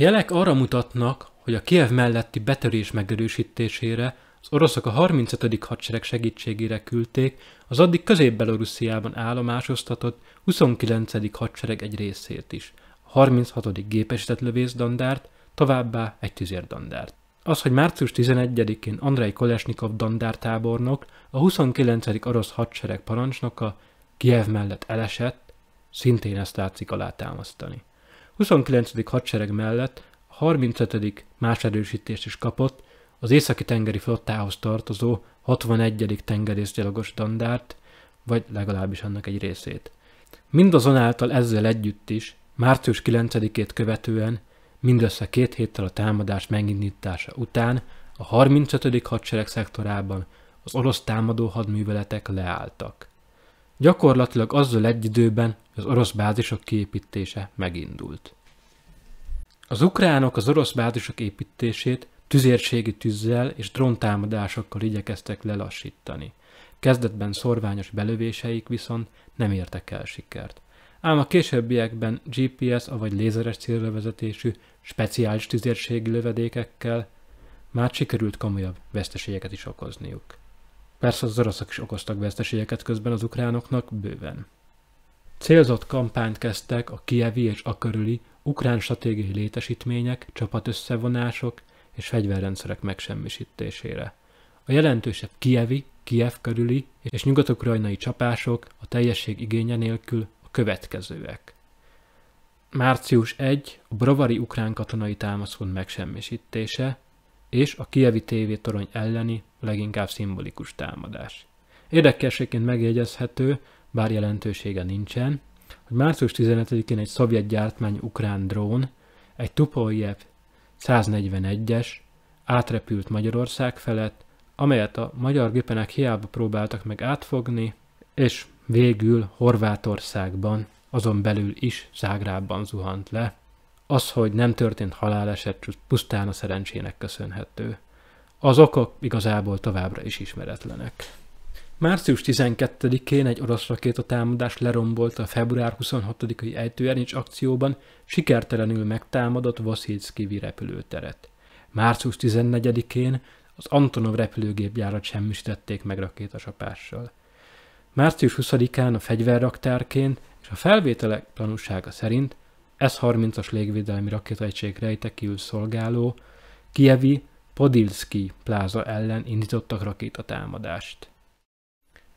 jelek arra mutatnak, hogy a Kiev melletti betörés megerősítésére az oroszok a 35. hadsereg segítségére küldték az addig közép-belorussziában állomásoztatott 29. hadsereg egy részét is, a 36. gépesített lövészdandárt, továbbá egy tüzérdandárt. Az, hogy március 11-én Andrei Kolesnikov dandártábornok, a 29. orosz hadsereg parancsnoka Kiev mellett elesett, szintén ezt látszik alátámasztani. 29. hadsereg mellett a 35. más erősítést is kapott az északi tengeri flottához tartozó 61. tengerészgyalogos dandárt, vagy legalábbis annak egy részét. Mindazonáltal ezzel együtt is, március 9-ét követően, mindössze két héttel a támadás megindítása után a 35. hadsereg szektorában az orosz támadó hadműveletek leálltak. Gyakorlatilag azzal egy időben az orosz bázisok kiépítése megindult. Az ukránok az orosz bázisok építését tüzérségi tűzzel és dróntámadásokkal igyekeztek lelassítani. Kezdetben szorványos belövéseik viszont nem értek el sikert. Ám a későbbiekben GPS, avagy lézeres célrevezetésű, speciális tüzérségi lövedékekkel már sikerült komolyabb veszteségeket is okozniuk. Persze az oroszok is okoztak veszteségeket közben az ukránoknak bőven. Célzott kampányt kezdtek a kievi és a körüli ukrán stratégiai létesítmények, csapatösszevonások és fegyverrendszerek megsemmisítésére. A jelentősebb kievi, Kiev körüli és nyugat-ukrajnai csapások a teljesség igénye nélkül a következőek. Március 1. A bravari ukrán katonai támaszpont megsemmisítése, és a kievi tévétorony elleni leginkább szimbolikus támadás. Érdekességként megjegyezhető, bár jelentősége nincsen, hogy március 15-én egy szovjet gyártmány ukrán drón, egy Tupoljev 141-es átrepült Magyarország felett, amelyet a magyar gépenek hiába próbáltak meg átfogni, és végül Horvátországban, azon belül is Zágrában zuhant le, az, hogy nem történt haláleset, pusztán a szerencsének köszönhető. Az okok igazából továbbra is ismeretlenek. Március 12-én egy orosz rakétatámadás lerombolt a február 26-ai ejtőernyics akcióban sikertelenül megtámadott Vaszilszkivi repülőteret. Március 14-én az Antonov repülőgépgyárat semmisítették meg rakétasapással. Március 20-án a fegyverraktárként és a felvételek tanúsága szerint s-30-as légvédelmi rakétaegység rejtekül szolgáló Kievi Podilski pláza ellen indítottak rakétatámadást.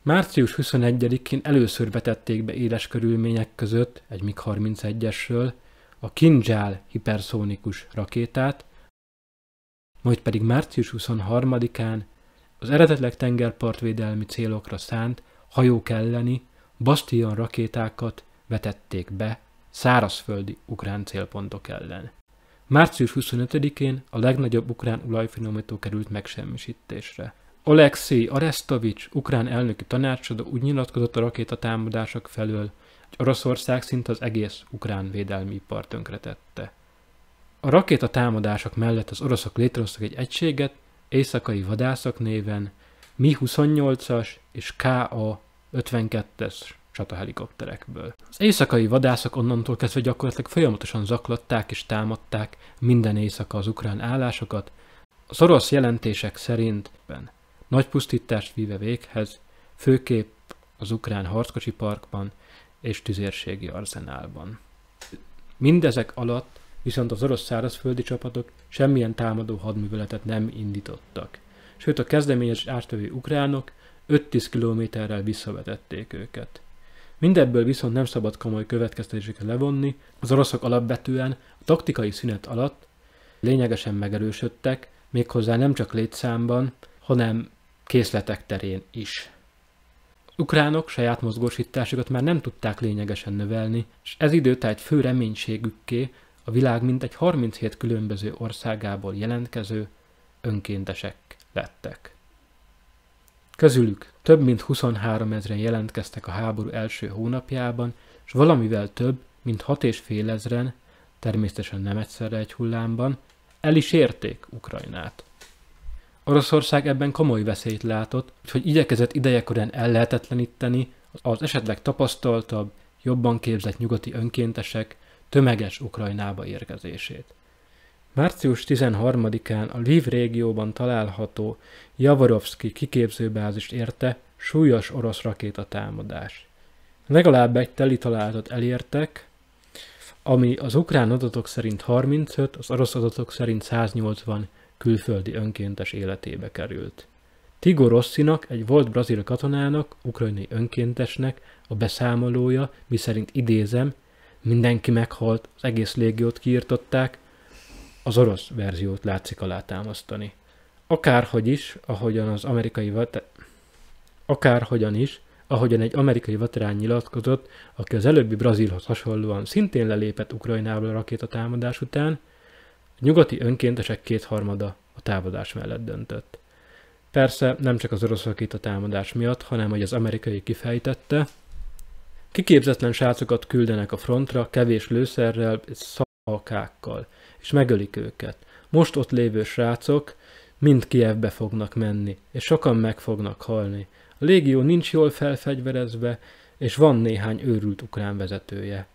Március 21-én először vetették be éles körülmények között egy MiG-31-esről a Kinjal hiperszónikus rakétát, majd pedig március 23-án az eredetleg tengerpartvédelmi célokra szánt hajók elleni Bastion rakétákat vetették be szárazföldi ukrán célpontok ellen. Március 25-én a legnagyobb ukrán olajfinomító került megsemmisítésre. Alexei Arestovics, ukrán elnöki tanácsadó úgy nyilatkozott a rakétatámadások felől, hogy Oroszország szinte az egész ukrán védelmi ipar tönkretette. A rakétatámadások mellett az oroszok létrehoztak egy egységet, éjszakai vadászok néven, Mi-28-as és KA-52-es csatahelikopterekből. Az éjszakai vadászok onnantól kezdve gyakorlatilag folyamatosan zaklatták és támadták minden éjszaka az ukrán állásokat, az orosz jelentések szerint nagy pusztítást víve véghez, főképp az ukrán harckocsi parkban és tüzérségi arzenálban. Mindezek alatt viszont az orosz szárazföldi csapatok semmilyen támadó hadműveletet nem indítottak. Sőt, a kezdeményezés ártövő ukránok 5-10 kilométerrel visszavetették őket. Mindebből viszont nem szabad komoly következtetéseket levonni, az oroszok alapvetően a taktikai szünet alatt lényegesen megerősödtek, méghozzá nem csak létszámban, hanem készletek terén is. Ukránok saját mozgósításukat már nem tudták lényegesen növelni, és ez időtájt fő reménységükké a világ mintegy 37 különböző országából jelentkező önkéntesek lettek. Közülük több mint 23 ezeren jelentkeztek a háború első hónapjában, és valamivel több, mint 6,5 ezeren, természetesen nem egyszerre egy hullámban, el is érték Ukrajnát. Oroszország ebben komoly veszélyt látott, hogy igyekezett idejekorán ellehetetleníteni az esetleg tapasztaltabb, jobban képzett nyugati önkéntesek tömeges Ukrajnába érkezését. Március 13-án a Lviv régióban található Javorovszki kiképzőbázist érte súlyos orosz rakétatámadás. Legalább egy teli találatot elértek, ami az ukrán adatok szerint 35, az orosz adatok szerint 180 külföldi önkéntes életébe került. Tigor Rosszinak, egy volt brazil katonának, ukrajnai önkéntesnek a beszámolója, miszerint idézem, mindenki meghalt, az egész légiót kiirtották, az orosz verziót látszik alátámasztani. Akárhogy is, ahogyan az amerikai vate... Akárhogyan is, ahogyan egy amerikai veterán nyilatkozott, aki az előbbi Brazilhoz hasonlóan szintén lelépett Ukrajnából a rakétatámadás után, a nyugati önkéntesek kétharmada a támadás mellett döntött. Persze nem csak az orosz rakétatámadás miatt, hanem hogy az amerikai kifejtette, Kiképzetlen srácokat küldenek a frontra, kevés lőszerrel, alkákkal, és megölik őket. Most ott lévő srácok mind Kievbe fognak menni, és sokan meg fognak halni. A légió nincs jól felfegyverezve, és van néhány őrült ukrán vezetője.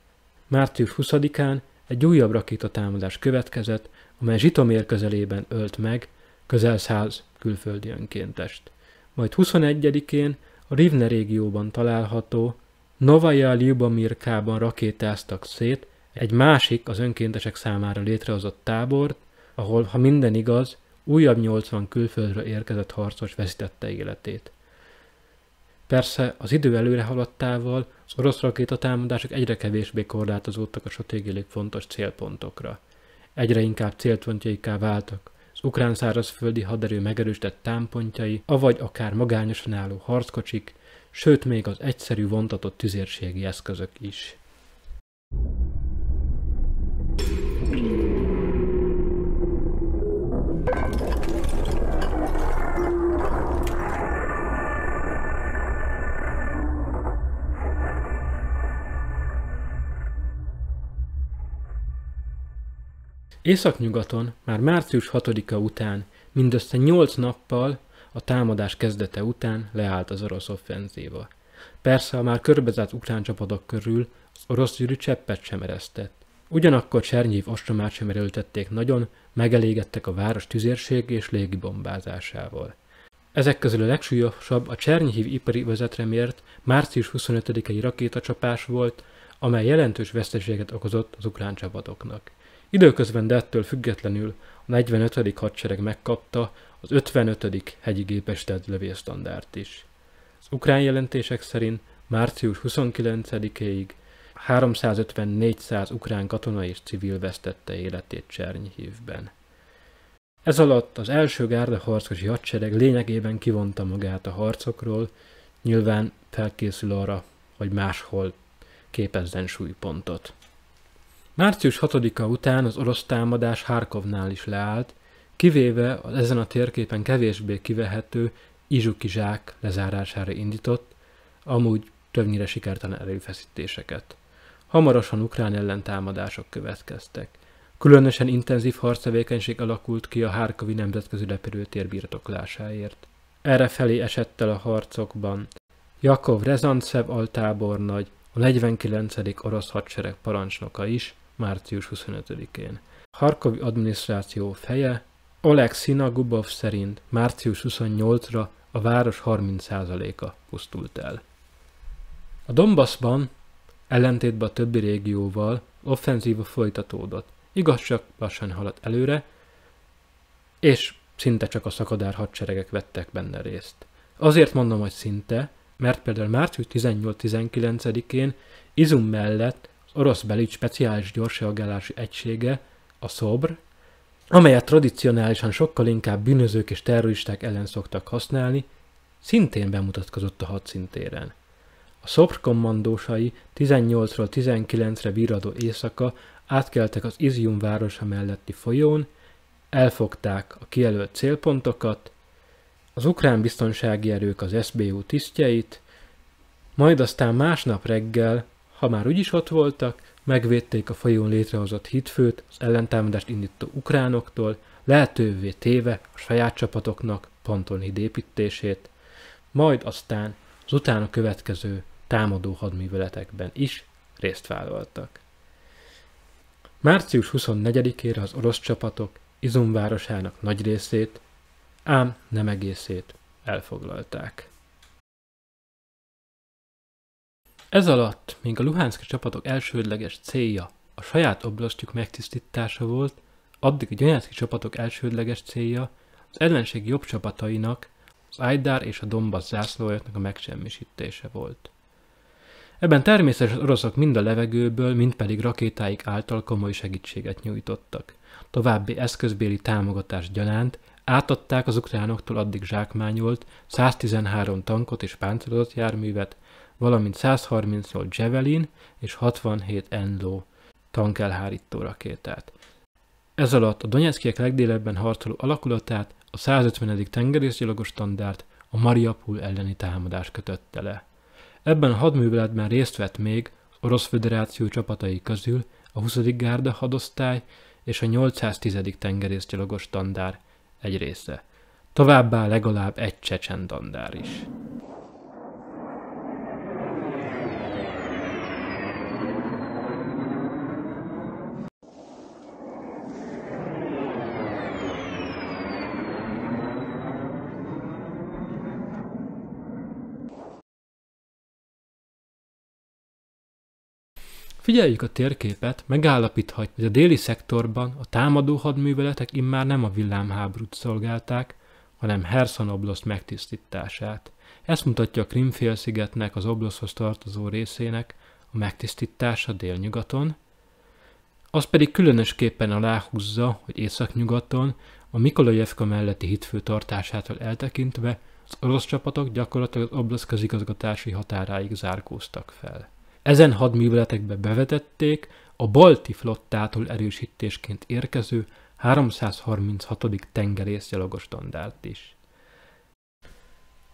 Március 20-án egy újabb rakétatámadás következett, amely Zsitomér közelében ölt meg közel száz külföldi önkéntest. Majd 21-én a Rivne régióban található Novaja Ljubamirkában rakétáztak szét egy másik az önkéntesek számára létrehozott tábort, ahol, ha minden igaz, újabb 80 külföldről érkezett harcos veszítette életét. Persze az idő előre haladtával az orosz rakétatámadások egyre kevésbé korlátozódtak a stratégiai fontos célpontokra. Egyre inkább célpontjaiká váltak az ukrán szárazföldi haderő megerősített támpontjai, avagy akár magányosan álló harckocsik, sőt még az egyszerű vontatott tüzérségi eszközök is. Északnyugaton már március 6-a után, mindössze 8 nappal a támadás kezdete után leállt az orosz offenzíva. Persze a már körbezárt ukrán csapatok körül az orosz gyűrű cseppet sem eresztett. Ugyanakkor Csernyiv ostromát sem erőltették nagyon, megelégettek a város tüzérség és légibombázásával. Ezek közül a legsúlyosabb a Csernyhív ipari vezetre mért március 25-i rakétacsapás volt, amely jelentős veszteséget okozott az ukrán csapatoknak. Időközben, de ettől függetlenül a 45. hadsereg megkapta az 55. hegyi gépestelt lövésztandárt is. Az ukrán jelentések szerint március 29-éig 350-400 ukrán katona és civil vesztette életét Csernyhívben. Ez alatt az első gárda harcosi hadsereg lényegében kivonta magát a harcokról, nyilván felkészül arra, hogy máshol képezzen súlypontot. Március 6-a után az orosz támadás Harkovnál is leállt, kivéve az ezen a térképen kevésbé kivehető zsák lezárására indított, amúgy többnyire sikertelen erőfeszítéseket. Hamarosan ukrán támadások következtek. Különösen intenzív harctevékenység alakult ki a Harkovi nemzetközi repülőtér birtoklásáért. Erre felé esett el a harcokban. Jakov Rezantsev altábornagy, a 49. orosz hadsereg parancsnoka is, március 25-én. Harkov adminisztráció feje Oleg Sinagubov szerint március 28-ra a város 30%-a pusztult el. A Donbassban, ellentétben a többi régióval, offenzíva folytatódott. Igaz, csak lassan haladt előre, és szinte csak a szakadár hadseregek vettek benne részt. Azért mondom, hogy szinte, mert például március 18-19-én Izum mellett az orosz belügy speciális gyorsreagálási egysége, a SZOBR, amelyet tradicionálisan sokkal inkább bűnözők és terroristák ellen szoktak használni, szintén bemutatkozott a hadszintéren. A SZOBR kommandósai 18-ról 19-re bíradó éjszaka átkeltek az Izium városa melletti folyón, elfogták a kijelölt célpontokat, az ukrán biztonsági erők az SBU tisztjeit, majd aztán másnap reggel ha már úgyis ott voltak, megvédték a fajon létrehozott hitfőt az ellentámadást indító ukránoktól, lehetővé téve a saját csapatoknak ponton hídépítését. majd aztán az utána következő támadó hadműveletekben is részt vállaltak. Március 24-ére az orosz csapatok Izum városának nagy részét, ám nem egészét elfoglalták. Ez alatt, míg a luhánszki csapatok elsődleges célja a saját oblastjuk megtisztítása volt, addig a gyanyászki csapatok elsődleges célja az ellenség jobb csapatainak, az Ajdár és a Dombasz zászlójaknak a megsemmisítése volt. Ebben természetesen oroszok mind a levegőből, mind pedig rakétáik által komoly segítséget nyújtottak. További eszközbéli támogatás gyanánt átadták az ukránoktól addig zsákmányolt 113 tankot és páncélozott járművet, valamint 138 Javelin és 67 Endo tankelhárító rakétát. Ez alatt a Donetskiek legdélebben harcoló alakulatát a 150. tengerészgyalogos standárt, a Mariapul elleni támadás kötötte le. Ebben a hadműveletben részt vett még az Orosz Föderáció csapatai közül a 20. Gárda hadosztály és a 810. tengerészgyalogos standár egy része. Továbbá legalább egy csecsen dandár is. figyeljük a térképet, megállapíthatjuk, hogy a déli szektorban a támadó hadműveletek immár nem a villámháborút szolgálták, hanem Herson Obloszt megtisztítását. Ezt mutatja a Krimfélszigetnek az Obloszhoz tartozó részének a megtisztítása délnyugaton, az pedig különösképpen aláhúzza, hogy északnyugaton a Mikolajevka melletti hitfő tartásától eltekintve az orosz csapatok gyakorlatilag az oblasz közigazgatási határáig zárkóztak fel. Ezen hadműveletekbe bevetették a balti flottától erősítésként érkező 336. tengerészgyalogos dandárt is.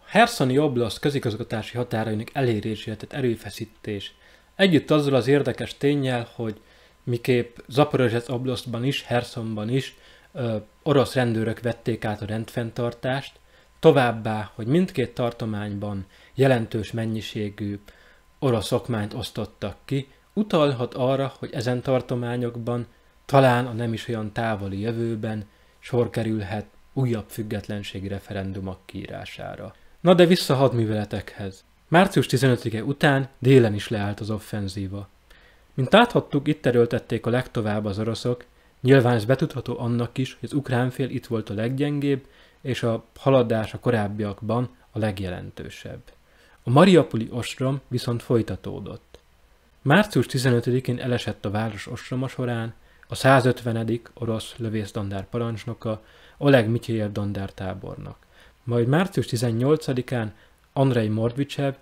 Herszani Oblast közigazgatási határainak elérésére tett erőfeszítés, együtt azzal az érdekes tényel, hogy miképp Zaporozsec Oblastban is, Herszonban is ö, orosz rendőrök vették át a rendfenntartást, továbbá, hogy mindkét tartományban jelentős mennyiségű orosz okmányt osztottak ki, utalhat arra, hogy ezen tartományokban, talán a nem is olyan távoli jövőben sor kerülhet újabb függetlenségi referendumok kiírására. Na de vissza hadműveletekhez. Március 15-e után délen is leállt az offenzíva. Mint láthattuk, itt erőltették a legtovább az oroszok, nyilván ez betudható annak is, hogy az ukrán fél itt volt a leggyengébb, és a haladás a korábbiakban a legjelentősebb. A Mariapoli ostrom viszont folytatódott. Március 15-én elesett a város ostroma során a 150. orosz lövészdandár parancsnoka Oleg Mityéjev dandár tábornok. Majd március 18-án Andrei Mordvichev,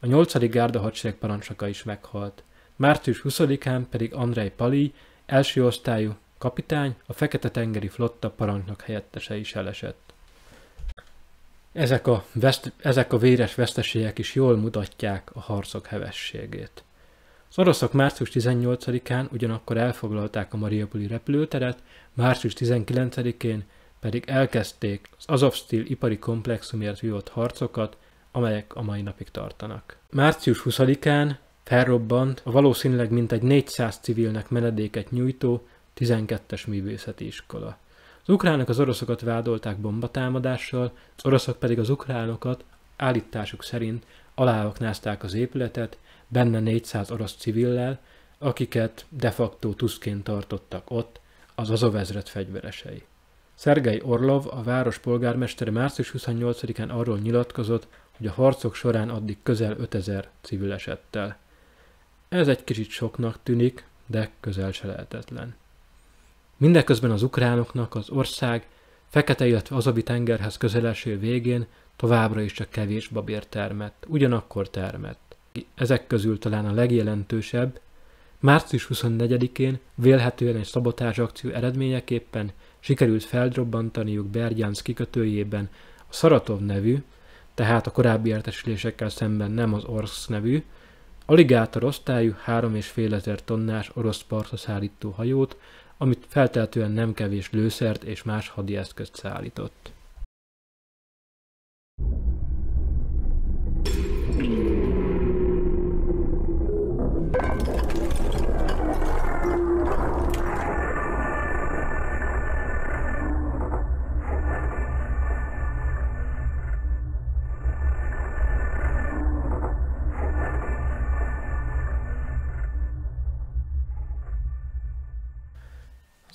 a 8. gárda hadsereg parancsnoka is meghalt. Március 20-án pedig Andrei Pali, első osztályú kapitány, a Fekete-tengeri flotta parancsnok helyettese is elesett. Ezek a, veszt, ezek a véres veszteségek is jól mutatják a harcok hevességét. Az oroszok március 18-án ugyanakkor elfoglalták a Mariupoli repülőteret, március 19-én pedig elkezdték az Azovstil ipari komplexumért vívott harcokat, amelyek a mai napig tartanak. Március 20-án felrobbant a valószínűleg mintegy 400 civilnek menedéket nyújtó 12-es művészeti iskola. Az ukránok az oroszokat vádolták bombatámadással, az oroszok pedig az ukránokat állításuk szerint aláaknázták az épületet, benne 400 orosz civillel, akiket de facto tuszként tartottak ott, az Azov ezred fegyveresei. Szergei Orlov, a város polgármestere március 28-án arról nyilatkozott, hogy a harcok során addig közel 5000 civil esettel. Ez egy kicsit soknak tűnik, de közel se lehetetlen. Mindeközben az ukránoknak az ország fekete, illetve azabi tengerhez közeleső végén továbbra is csak kevés babér termett, ugyanakkor termett. Ezek közül talán a legjelentősebb, március 24-én vélhetően egy szabotás akció eredményeképpen sikerült feldrobbantaniuk Bergyánc kikötőjében a Szaratov nevű, tehát a korábbi értesülésekkel szemben nem az Orsz nevű, aligátor osztályú 3,5 ezer tonnás orosz partra szállító hajót, amit feltehetően nem kevés lőszert és más hadieszközt szállított.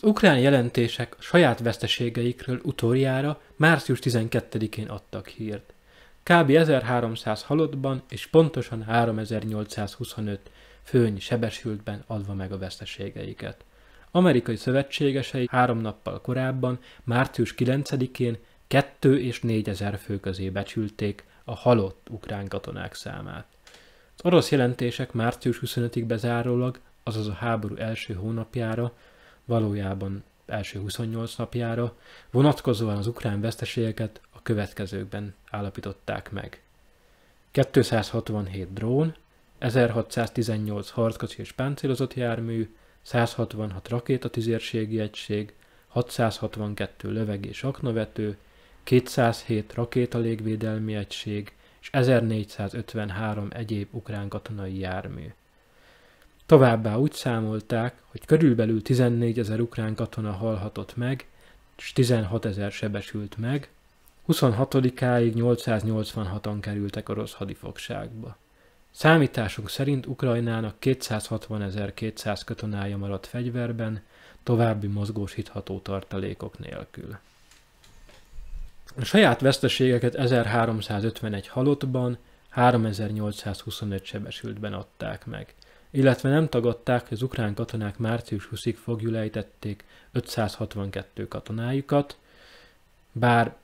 ukrán jelentések saját veszteségeikről utoljára március 12-én adtak hírt. Kb. 1300 halottban és pontosan 3825 főny sebesültben adva meg a veszteségeiket. Amerikai szövetségesei három nappal korábban, március 9-én 2 és 4 ezer fő közé becsülték a halott ukrán katonák számát. Az orosz jelentések március 25-ig bezárólag, azaz a háború első hónapjára valójában első 28 napjára, vonatkozóan az ukrán veszteségeket a következőkben állapították meg. 267 drón, 1618 harckocsi és páncélozott jármű, 166 tüzérségi egység, 662 löveg és aknavető, 207 légvédelmi egység és 1453 egyéb ukrán katonai jármű. Továbbá úgy számolták, hogy körülbelül 14 ezer ukrán katona halhatott meg, és 16 ezer sebesült meg, 26-áig 886-an kerültek orosz hadifogságba. Számításunk szerint Ukrajnának 260.200 katonája maradt fegyverben, további mozgósítható tartalékok nélkül. A saját veszteségeket 1351 halottban, 3825 sebesültben adták meg – illetve nem tagadták, hogy az ukrán katonák március 20-ig fogjulejtették 562 katonájukat, bár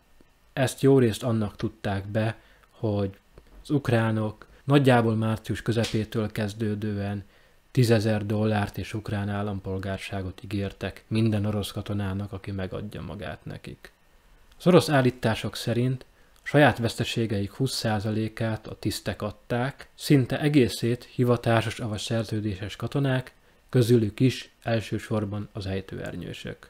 ezt jó részt annak tudták be, hogy az ukránok nagyjából március közepétől kezdődően 10.000 dollárt és ukrán állampolgárságot ígértek minden orosz katonának, aki megadja magát nekik. Az orosz állítások szerint Saját veszteségeik 20%-át a tisztek adták, szinte egészét hivatásos avas szerződéses katonák, közülük is elsősorban az ejtőernyősök.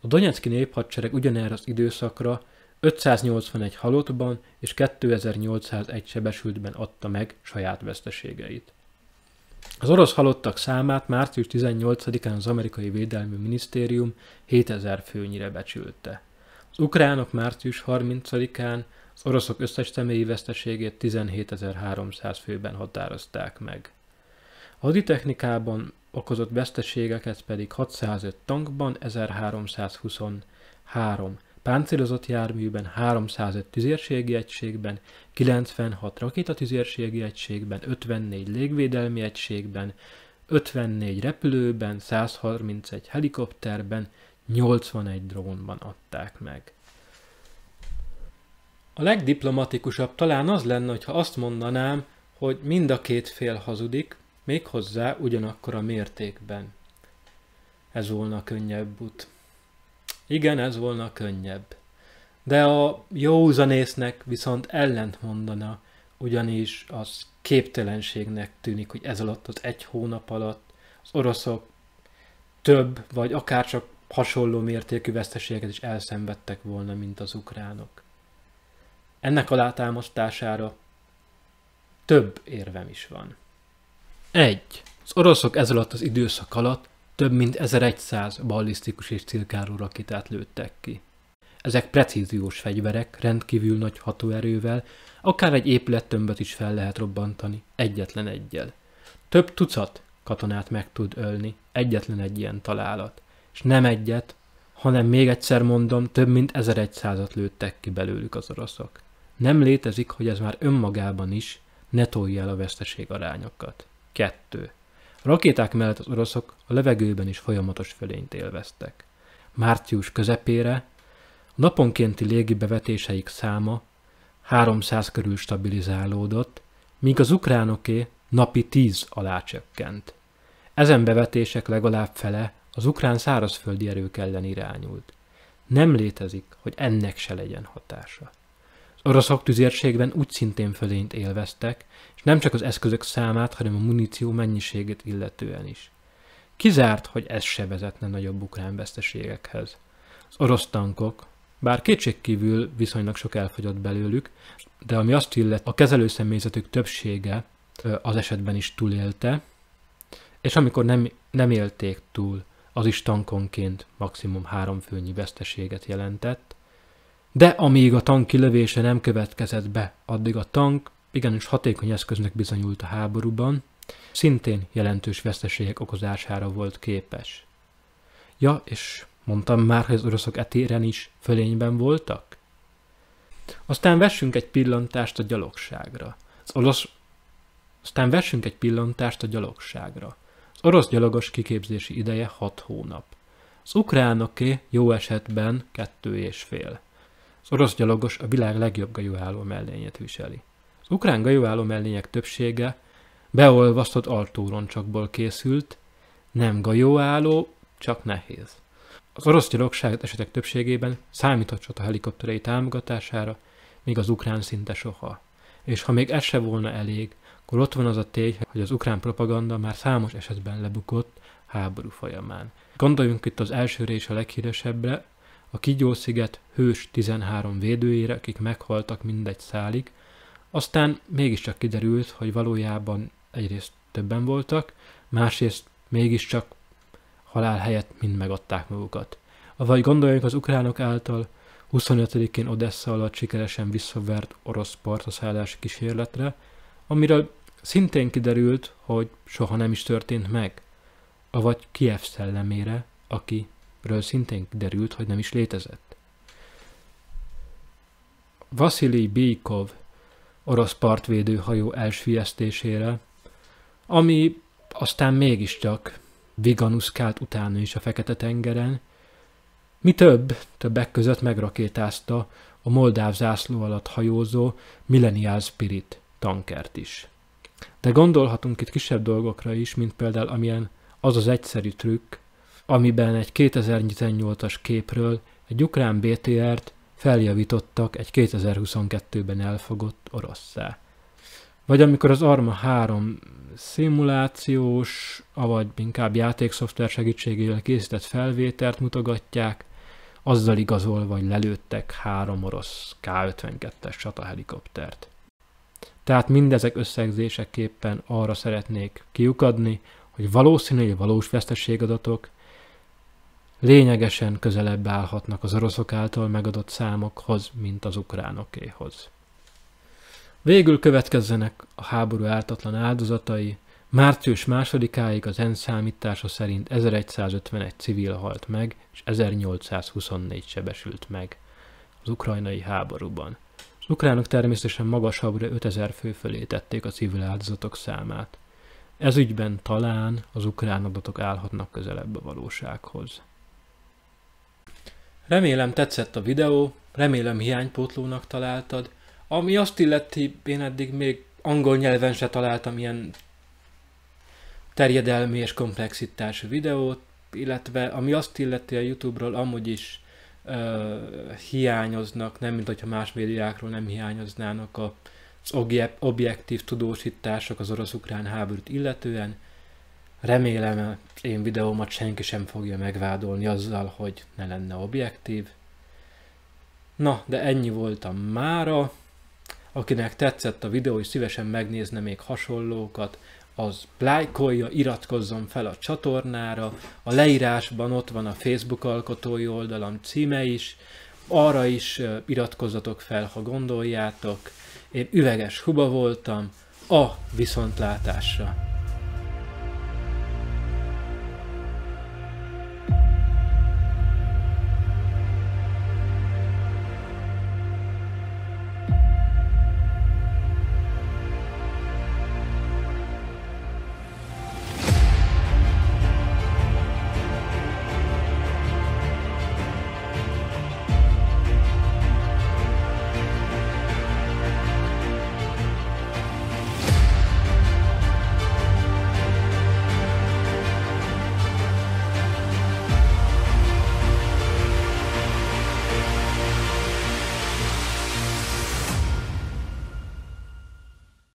A Donetszki néphadsereg ugyanerre az időszakra 581 halottban és 2801 sebesültben adta meg saját veszteségeit. Az orosz halottak számát március 18-án az amerikai védelmi minisztérium 7000 főnyire becsülte. Az ukránok március 30-án az oroszok összes személyi veszteségét 17.300 főben határozták meg. A haditechnikában okozott veszteségeket pedig 605 tankban, 1323 páncélozott járműben, 305 tüzérségi egységben, 96 rakétatüzérségi egységben, 54 légvédelmi egységben, 54 repülőben, 131 helikopterben, 81 drónban adták meg. A legdiplomatikusabb talán az lenne, ha azt mondanám, hogy mind a két fél hazudik, méghozzá ugyanakkor a mértékben. Ez volna könnyebb út. Igen, ez volna könnyebb. De a józanésznek viszont ellent mondana, ugyanis az képtelenségnek tűnik, hogy ez alatt az egy hónap alatt az oroszok több, vagy akár csak hasonló mértékű veszteségeket is elszenvedtek volna, mint az ukránok. Ennek alátámasztására több érvem is van. 1. Az oroszok ez alatt az időszak alatt több mint 1100 ballisztikus és cirkáló rakétát lőttek ki. Ezek precíziós fegyverek, rendkívül nagy hatóerővel, akár egy épülettömböt is fel lehet robbantani, egyetlen egyel. Több tucat katonát meg tud ölni, egyetlen egy ilyen találat és nem egyet, hanem még egyszer mondom, több mint 1100-at lőttek ki belőlük az oroszok. Nem létezik, hogy ez már önmagában is ne tolja el a veszteség arányokat. 2. A rakéták mellett az oroszok a levegőben is folyamatos fölényt élveztek. Március közepére a naponkénti légi bevetéseik száma 300 körül stabilizálódott, míg az ukránoké napi 10 alá csökkent. Ezen bevetések legalább fele az ukrán szárazföldi erők ellen irányult. Nem létezik, hogy ennek se legyen hatása. Az oroszok tüzérségben úgy szintén fölényt élveztek, és nem csak az eszközök számát, hanem a muníció mennyiségét illetően is. Kizárt, hogy ez se vezetne nagyobb ukrán veszteségekhez. Az orosz tankok, bár kétségkívül viszonylag sok elfogyott belőlük, de ami azt illet, a kezelőszemélyzetük többsége az esetben is túlélte, és amikor nem, nem élték túl az is tankonként maximum három főnyi veszteséget jelentett, de amíg a tank kilövése nem következett be, addig a tank igenis hatékony eszköznek bizonyult a háborúban, szintén jelentős veszteségek okozására volt képes. Ja, és mondtam már, hogy az oroszok etéren is fölényben voltak? Aztán vessünk egy pillantást a gyalogságra. Az orosz... Aztán vessünk egy pillantást a gyalogságra. Az orosz gyalogos kiképzési ideje 6 hónap. Az ukránoké jó esetben kettő és fél. Az orosz gyalogos a világ legjobb gajuháló mellényét viseli. Az ukrán gajuháló mellények többsége beolvasztott altóroncsokból készült, nem gajóálló, csak nehéz. Az orosz gyalogság esetek többségében számított a helikopterei támogatására, míg az ukrán szinte soha. És ha még ez se volna elég, akkor ott van az a tény, hogy az ukrán propaganda már számos esetben lebukott háború folyamán. Gondoljunk itt az elsőre és a leghíresebbre, a Kigyósziget hős 13 védőjére, akik meghaltak mindegy szálig, aztán mégiscsak kiderült, hogy valójában egyrészt többen voltak, másrészt mégiscsak halál helyett mind megadták magukat. Vagy gondoljunk az ukránok által 25-én Odessa alatt sikeresen visszavert orosz partaszállási kísérletre, amiről szintén kiderült, hogy soha nem is történt meg, avagy Kiev szellemére, akiről szintén kiderült, hogy nem is létezett. Vasili Bíkov orosz partvédő hajó elsfiesztésére, ami aztán mégiscsak viganuszkált utána is a Fekete-tengeren, mi több, többek között megrakétázta a moldáv zászló alatt hajózó Millennial Spirit tankert is. De gondolhatunk itt kisebb dolgokra is, mint például amilyen az az egyszerű trükk, amiben egy 2018-as képről egy ukrán BTR-t feljavítottak egy 2022-ben elfogott orosszá. Vagy amikor az Arma 3 szimulációs, avagy inkább játékszoftver segítségével készített felvételt mutogatják, azzal igazolva, hogy lelőttek három orosz K-52-es csatahelikoptert. Tehát mindezek összegzéseképpen arra szeretnék kiukadni, hogy valószínű, hogy valós veszteségadatok lényegesen közelebb állhatnak az oroszok által megadott számokhoz, mint az ukránokéhoz. Végül következzenek a háború ártatlan áldozatai, Március másodikáig az ENSZ számítása szerint 1151 civil halt meg, és 1824 sebesült meg az ukrajnai háborúban. Az ukránok természetesen magasabbra 5000 fő fölé tették a civil áldozatok számát. Ez ügyben talán az ukrán adatok állhatnak közelebb a valósághoz. Remélem tetszett a videó, remélem hiánypótlónak találtad. Ami azt illeti, én eddig még angol nyelven se találtam ilyen terjedelmi és komplexitású videót, illetve ami azt illeti a YouTube-ról amúgy is ö, hiányoznak, nem mint hogyha más médiákról nem hiányoznának a, az objektív tudósítások az orosz-ukrán háborút illetően. Remélem én videómat senki sem fogja megvádolni azzal, hogy ne lenne objektív. Na, de ennyi voltam mára. Akinek tetszett a videó és szívesen megnézne még hasonlókat, az lájkolja, iratkozzon fel a csatornára, a leírásban ott van a Facebook alkotói oldalam címe is, arra is iratkozzatok fel, ha gondoljátok. Én üveges huba voltam, a viszontlátásra!